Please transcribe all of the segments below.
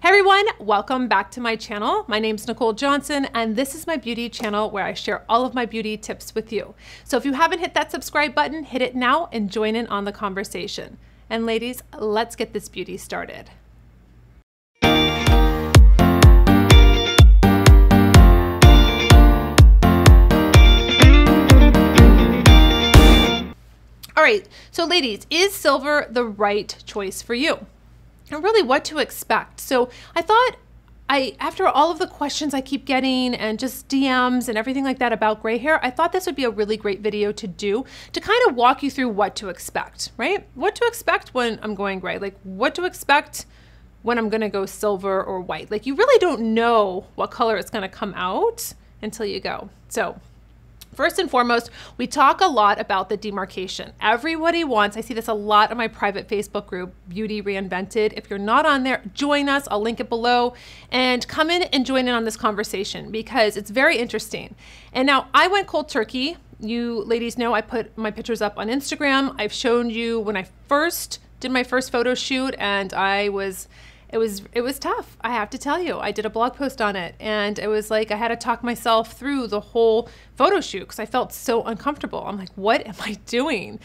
Hey everyone, welcome back to my channel. My name is Nicole Johnson and this is my beauty channel where I share all of my beauty tips with you. So if you haven't hit that subscribe button, hit it now and join in on the conversation. And ladies, let's get this beauty started. All right, so ladies, is silver the right choice for you? and really what to expect. So I thought I after all of the questions I keep getting and just DMs and everything like that about gray hair, I thought this would be a really great video to do to kind of walk you through what to expect, right? What to expect when I'm going gray, like what to expect when I'm gonna go silver or white. Like you really don't know what color it's gonna come out until you go. So First and foremost, we talk a lot about the demarcation. Everybody wants, I see this a lot in my private Facebook group, Beauty Reinvented. If you're not on there, join us. I'll link it below and come in and join in on this conversation because it's very interesting. And now I went cold turkey. You ladies know I put my pictures up on Instagram. I've shown you when I first did my first photo shoot and I was it was it was tough. I have to tell you, I did a blog post on it, and it was like I had to talk myself through the whole photo shoot because I felt so uncomfortable. I'm like, what am I doing?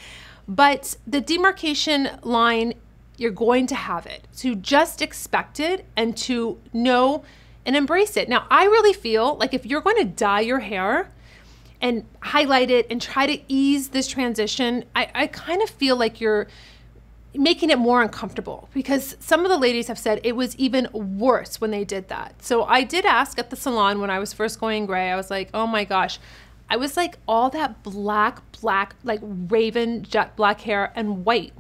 But the demarcation line, you're going to have it. To so just expect it and to know and embrace it. Now, I really feel like if you're going to dye your hair and highlight it and try to ease this transition, I, I kind of feel like you're making it more uncomfortable because some of the ladies have said it was even worse when they did that. So I did ask at the salon when I was first going gray, I was like, oh my gosh. I was like all that black, black, like raven jet black hair and white.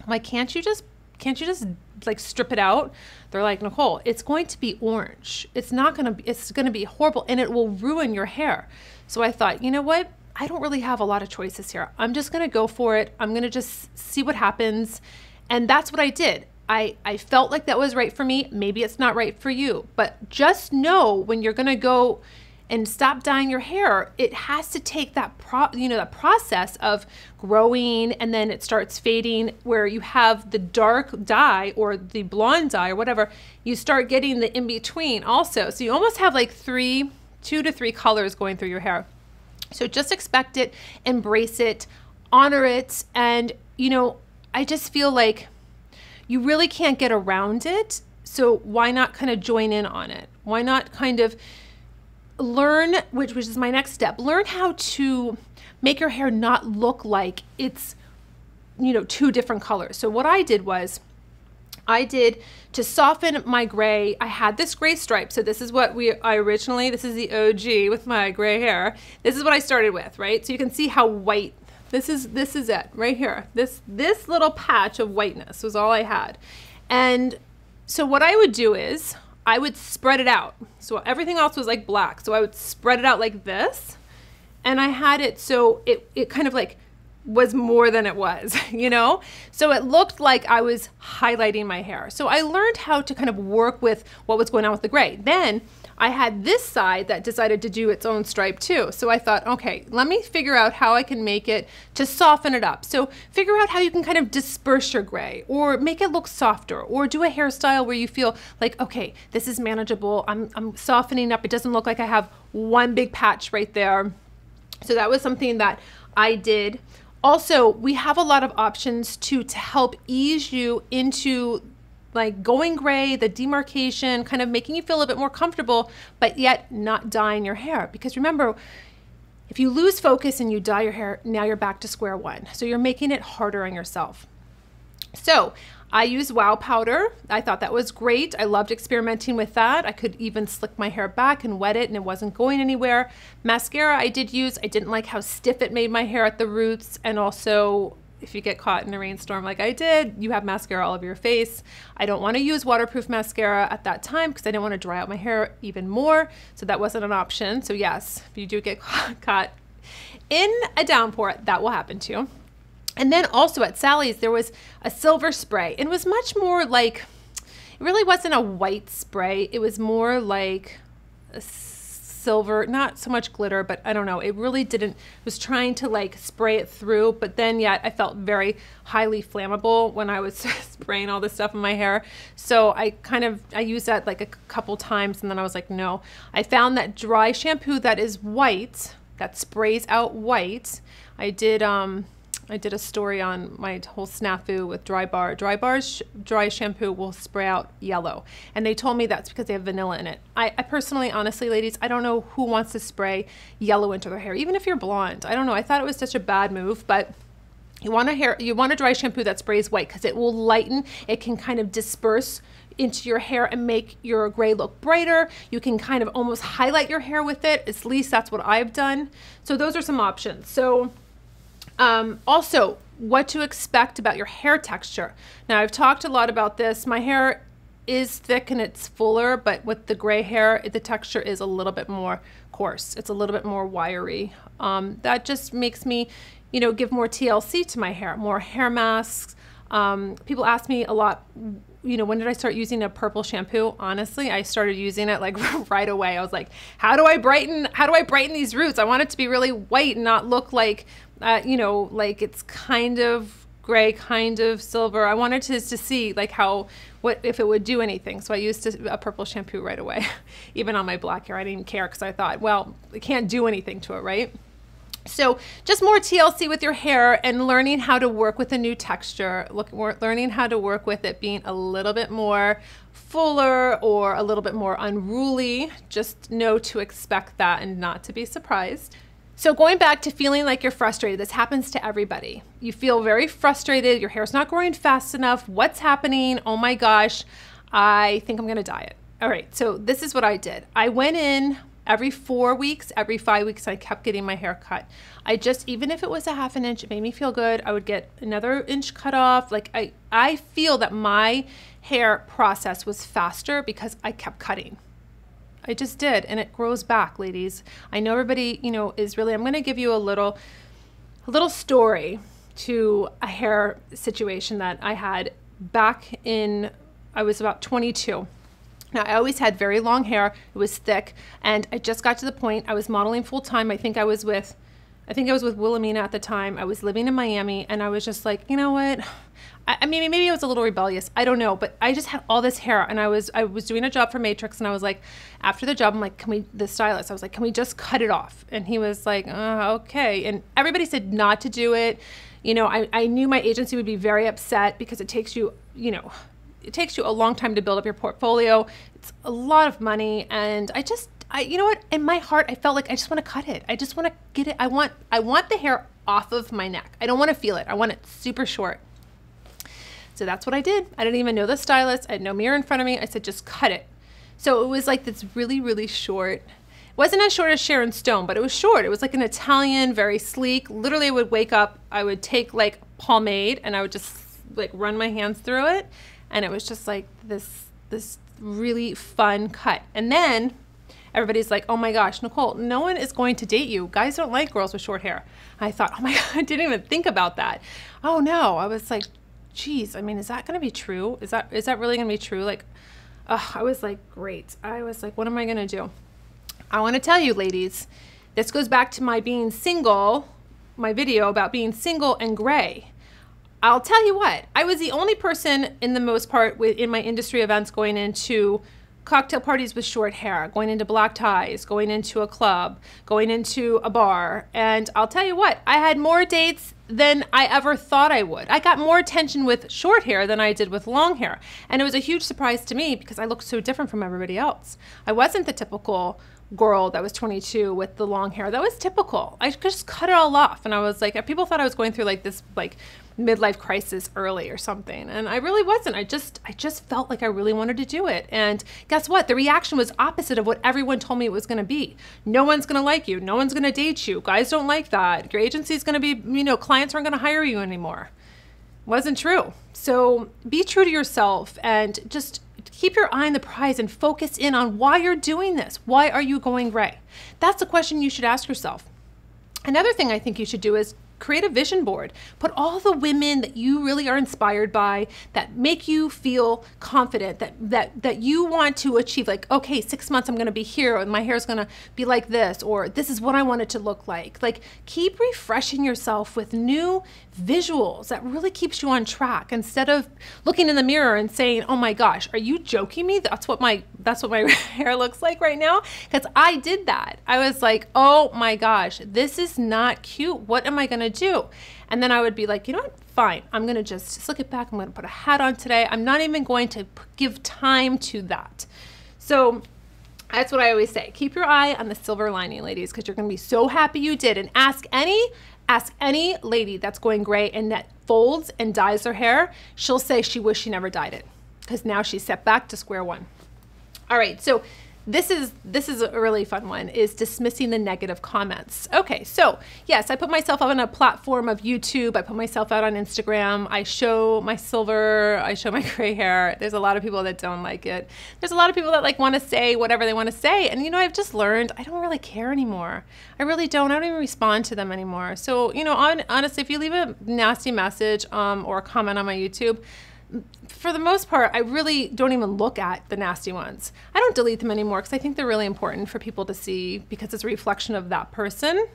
I'm like, can't you just can't you just like strip it out? They're like, Nicole, it's going to be orange. It's not gonna be it's gonna be horrible and it will ruin your hair. So I thought, you know what? I don't really have a lot of choices here. I'm just gonna go for it. I'm gonna just see what happens. And that's what I did. I, I felt like that was right for me. Maybe it's not right for you, but just know when you're gonna go and stop dyeing your hair, it has to take that pro, you know that process of growing and then it starts fading where you have the dark dye or the blonde dye or whatever, you start getting the in between also. So you almost have like three, two to three colors going through your hair. So just expect it, embrace it, honor it. And, you know, I just feel like you really can't get around it. So why not kind of join in on it? Why not kind of learn, which, which is my next step, learn how to make your hair not look like it's, you know, two different colors. So what I did was I did to soften my gray. I had this gray stripe. So this is what we I originally, this is the OG with my gray hair. This is what I started with, right? So you can see how white this is this is it right here. This this little patch of whiteness was all I had. And so what I would do is I would spread it out. So everything else was like black. So I would spread it out like this. And I had it so it it kind of like was more than it was, you know? So it looked like I was highlighting my hair. So I learned how to kind of work with what was going on with the gray. Then I had this side that decided to do its own stripe too. So I thought, okay, let me figure out how I can make it to soften it up. So figure out how you can kind of disperse your gray or make it look softer or do a hairstyle where you feel like, okay, this is manageable. I'm, I'm softening up. It doesn't look like I have one big patch right there. So that was something that I did. Also, we have a lot of options to to help ease you into like going gray, the demarcation, kind of making you feel a bit more comfortable, but yet not dyeing your hair. Because remember, if you lose focus and you dye your hair, now you're back to square one. So you're making it harder on yourself. So I use Wow Powder. I thought that was great. I loved experimenting with that. I could even slick my hair back and wet it and it wasn't going anywhere. Mascara I did use. I didn't like how stiff it made my hair at the roots and also if you get caught in a rainstorm like I did, you have mascara all over your face. I don't want to use waterproof mascara at that time because I didn't want to dry out my hair even more. So that wasn't an option. So yes, if you do get caught in a downpour, that will happen to you. And then also at Sally's, there was a silver spray It was much more like, it really wasn't a white spray. It was more like a silver, not so much glitter, but I don't know. It really didn't, was trying to like spray it through, but then yet I felt very highly flammable when I was spraying all this stuff in my hair. So I kind of, I used that like a couple times and then I was like, no. I found that dry shampoo that is white, that sprays out white. I did, um, I did a story on my whole snafu with dry bar. Dry bars, dry shampoo will spray out yellow. And they told me that's because they have vanilla in it. I, I personally, honestly, ladies, I don't know who wants to spray yellow into their hair, even if you're blonde. I don't know. I thought it was such a bad move, but you want a hair, you want a dry shampoo that sprays white because it will lighten. It can kind of disperse into your hair and make your gray look brighter. You can kind of almost highlight your hair with it. At least that's what I've done. So those are some options. So um, also, what to expect about your hair texture. Now, I've talked a lot about this. My hair is thick and it's fuller, but with the gray hair, the texture is a little bit more coarse. It's a little bit more wiry. Um, that just makes me, you know, give more TLC to my hair, more hair masks. Um, people ask me a lot, you know, when did I start using a purple shampoo? Honestly, I started using it like right away. I was like, how do I brighten, how do I brighten these roots? I want it to be really white and not look like uh, you know, like it's kind of gray, kind of silver. I wanted to, to see like how, what, if it would do anything. So I used a, a purple shampoo right away, even on my black hair. I didn't care because I thought, well, it can't do anything to it, right? So just more TLC with your hair and learning how to work with a new texture, look, learning how to work with it being a little bit more fuller or a little bit more unruly. Just know to expect that and not to be surprised. So going back to feeling like you're frustrated, this happens to everybody. You feel very frustrated, your hair's not growing fast enough, what's happening? Oh my gosh, I think I'm gonna diet. All right, so this is what I did. I went in every four weeks, every five weeks, I kept getting my hair cut. I just, even if it was a half an inch, it made me feel good. I would get another inch cut off. Like I, I feel that my hair process was faster because I kept cutting. I just did, and it grows back, ladies. I know everybody, you know, is really, I'm gonna give you a little, a little story to a hair situation that I had back in, I was about 22. Now, I always had very long hair, it was thick, and I just got to the point, I was modeling full time. I think I was with, I think I was with Wilhelmina at the time. I was living in Miami, and I was just like, you know what? I, I mean, maybe it was a little rebellious. I don't know, but I just had all this hair, and I was I was doing a job for Matrix, and I was like, after the job, I'm like, can we? The stylist, I was like, can we just cut it off? And he was like, uh, okay. And everybody said not to do it. You know, I, I knew my agency would be very upset because it takes you, you know, it takes you a long time to build up your portfolio. It's a lot of money, and I just I, you know what? In my heart, I felt like I just want to cut it. I just want to get it. I want, I want the hair off of my neck. I don't want to feel it. I want it super short. So that's what I did. I didn't even know the stylist. I had no mirror in front of me. I said, just cut it. So it was like this really, really short. It wasn't as short as Sharon Stone, but it was short. It was like an Italian, very sleek. Literally, I would wake up, I would take like pomade and I would just like run my hands through it. And it was just like this, this really fun cut. And then everybody's like, oh my gosh, Nicole, no one is going to date you. Guys don't like girls with short hair. I thought, oh my God, I didn't even think about that. Oh no, I was like, geez, I mean, is that going to be true? Is that is that really going to be true? Like, uh, I was like, great. I was like, what am I going to do? I want to tell you, ladies, this goes back to my being single, my video about being single and gray. I'll tell you what, I was the only person in the most part with, in my industry events going into cocktail parties with short hair, going into black ties, going into a club, going into a bar. And I'll tell you what, I had more dates than I ever thought I would. I got more attention with short hair than I did with long hair. And it was a huge surprise to me because I looked so different from everybody else. I wasn't the typical girl that was 22 with the long hair. That was typical. I just cut it all off. And I was like, people thought I was going through like this, like, midlife crisis early or something and i really wasn't i just i just felt like i really wanted to do it and guess what the reaction was opposite of what everyone told me it was going to be no one's going to like you no one's going to date you guys don't like that your agency's going to be you know clients aren't going to hire you anymore wasn't true so be true to yourself and just keep your eye on the prize and focus in on why you're doing this. Why are you going gray? That's the question you should ask yourself. Another thing I think you should do is create a vision board. Put all the women that you really are inspired by that make you feel confident that that that you want to achieve like okay, 6 months I'm going to be here and my hair is going to be like this or this is what I want it to look like. Like keep refreshing yourself with new visuals that really keeps you on track instead of looking in the mirror and saying, "Oh my gosh, are you joking me? That's what my that's what my hair looks like right now because I did that. I was like, oh my gosh, this is not cute. What am I going to do? And then I would be like, you know what? Fine. I'm going to just slick it back. I'm going to put a hat on today. I'm not even going to give time to that. So that's what I always say. Keep your eye on the silver lining, ladies, because you're going to be so happy you did. And ask any ask any lady that's going gray and that folds and dyes her hair, she'll say she wished she never dyed it because now she's set back to square one. All right, so this is this is a really fun one is dismissing the negative comments okay so yes i put myself up on a platform of youtube i put myself out on instagram i show my silver i show my gray hair there's a lot of people that don't like it there's a lot of people that like want to say whatever they want to say and you know i've just learned i don't really care anymore i really don't i don't even respond to them anymore so you know on, honestly if you leave a nasty message um, or a comment on my youtube for the most part, I really don't even look at the nasty ones. I don't delete them anymore because I think they're really important for people to see because it's a reflection of that person.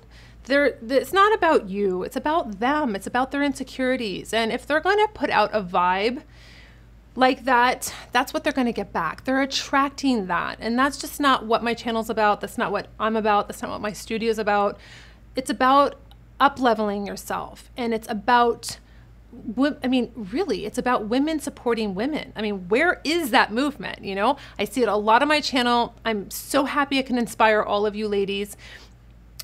They're, it's not about you, it's about them, it's about their insecurities. And if they're going to put out a vibe like that, that's what they're going to get back. They're attracting that. And that's just not what my channel's about. That's not what I'm about. That's not what my studio's about. It's about up leveling yourself and it's about I mean, really, it's about women supporting women. I mean, where is that movement? You know, I see it a lot on my channel. I'm so happy I can inspire all of you ladies.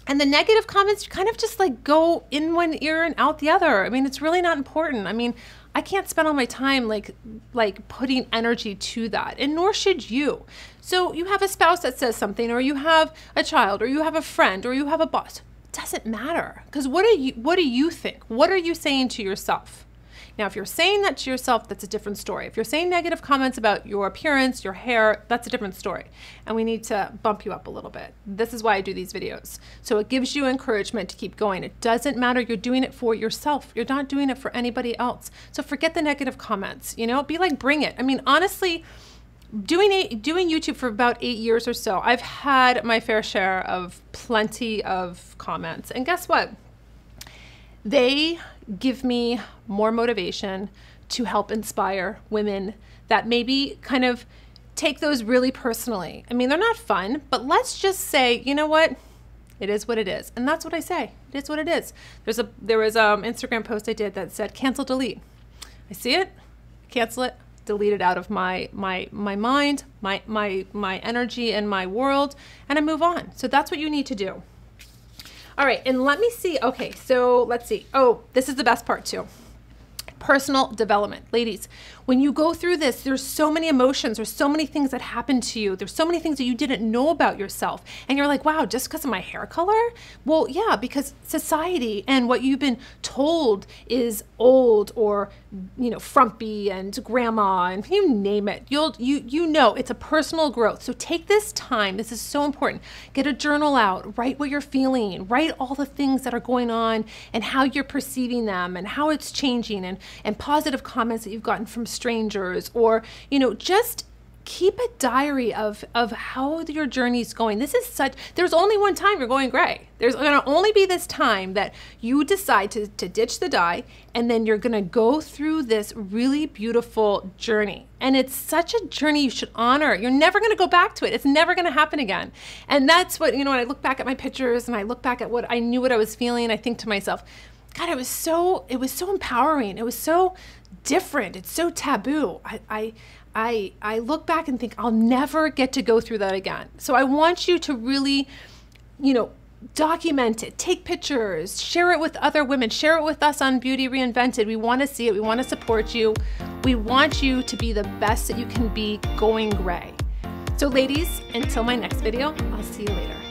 And the negative comments kind of just like go in one ear and out the other. I mean, it's really not important. I mean, I can't spend all my time like like putting energy to that, and nor should you. So you have a spouse that says something, or you have a child, or you have a friend, or you have a boss doesn't matter because what are you what do you think what are you saying to yourself now if you're saying that to yourself that's a different story if you're saying negative comments about your appearance your hair that's a different story and we need to bump you up a little bit this is why i do these videos so it gives you encouragement to keep going it doesn't matter you're doing it for yourself you're not doing it for anybody else so forget the negative comments you know be like bring it i mean honestly doing doing YouTube for about eight years or so, I've had my fair share of plenty of comments. And guess what? They give me more motivation to help inspire women that maybe kind of take those really personally. I mean, they're not fun, but let's just say, you know what? It is what it is. And that's what I say. It is what it is. There's a there was an um, Instagram post I did that said cancel delete. I see it, cancel it, deleted out of my my my mind, my my my energy and my world, and I move on. So that's what you need to do. All right, and let me see. Okay, so let's see. Oh, this is the best part too. Personal development. Ladies, when you go through this, there's so many emotions, there's so many things that happen to you, there's so many things that you didn't know about yourself. And you're like, wow, just because of my hair color? Well, yeah, because society and what you've been told is old or, you know, frumpy and grandma and you name it. You'll you you know it's a personal growth. So take this time. This is so important. Get a journal out, write what you're feeling, write all the things that are going on and how you're perceiving them and how it's changing and and positive comments that you've gotten from strangers or, you know, just keep a diary of of how your journey is going. This is such there's only one time you're going gray. There's gonna only be this time that you decide to, to ditch the dye and then you're gonna go through this really beautiful journey. And it's such a journey you should honor. You're never gonna go back to it. It's never gonna happen again. And that's what, you know, when I look back at my pictures and I look back at what I knew what I was feeling, I think to myself, God, it was so it was so empowering. It was so different. It's so taboo. I, I, I, I look back and think I'll never get to go through that again. So I want you to really, you know, document it, take pictures, share it with other women, share it with us on Beauty Reinvented. We want to see it, we want to support you. We want you to be the best that you can be going gray. So, ladies, until my next video, I'll see you later.